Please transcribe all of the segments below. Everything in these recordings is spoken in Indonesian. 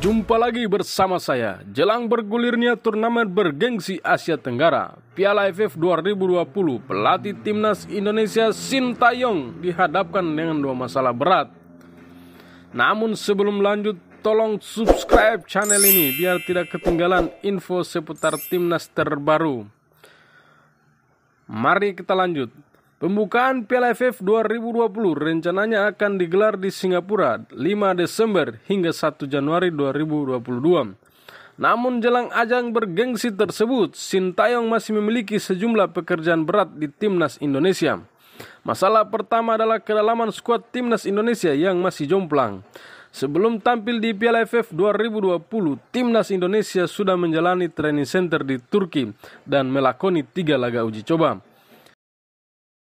Jumpa lagi bersama saya jelang bergulirnya turnamen bergengsi Asia Tenggara Piala AFF 2020 pelatih timnas Indonesia Sintayong dihadapkan dengan dua masalah berat. Namun sebelum lanjut tolong subscribe channel ini biar tidak ketinggalan info seputar timnas terbaru. Mari kita lanjut. Pembukaan Piala AFF 2020 rencananya akan digelar di Singapura 5 Desember hingga 1 Januari 2022. Namun jelang ajang bergengsi tersebut, Sintayong masih memiliki sejumlah pekerjaan berat di timnas Indonesia. Masalah pertama adalah kedalaman skuad timnas Indonesia yang masih jomplang. Sebelum tampil di Piala AFF 2020, timnas Indonesia sudah menjalani training center di Turki dan melakoni tiga laga uji coba.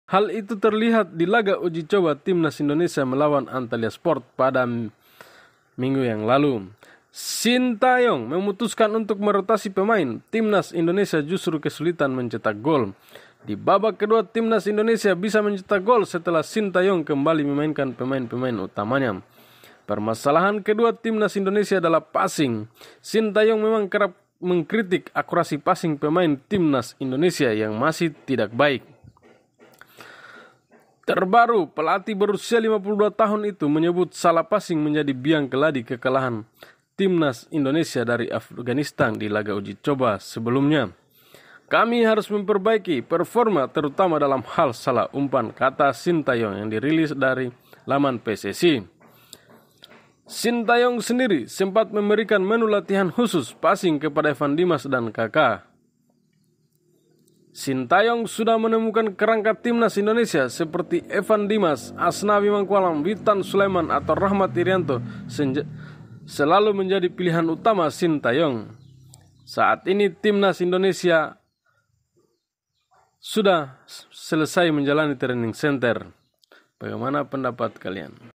Hal itu terlihat di laga uji coba timnas Indonesia melawan Antalya Sport pada minggu yang lalu. Sintayong memutuskan untuk merotasi pemain. Timnas Indonesia justru kesulitan mencetak gol. Di babak kedua timnas Indonesia bisa mencetak gol setelah Sintayong kembali memainkan pemain-pemain utamanya. Permasalahan kedua timnas Indonesia adalah passing. Sintayong memang kerap mengkritik akurasi passing pemain timnas Indonesia yang masih tidak baik. Terbaru, pelatih berusia 52 tahun itu menyebut salah passing menjadi biang keladi kekalahan timnas Indonesia dari Afghanistan di laga uji coba sebelumnya. Kami harus memperbaiki performa terutama dalam hal salah umpan kata Sintayong yang dirilis dari laman PSSI. Sintayong sendiri sempat memberikan menu latihan khusus passing kepada Evan Dimas dan kakak. Sintayong sudah menemukan kerangka timnas Indonesia seperti Evan Dimas, Asnawi Mangkualam, Witan Sulaiman atau Rahmat Irianto selalu menjadi pilihan utama Sintayong. Saat ini timnas Indonesia sudah selesai menjalani training center. Bagaimana pendapat kalian?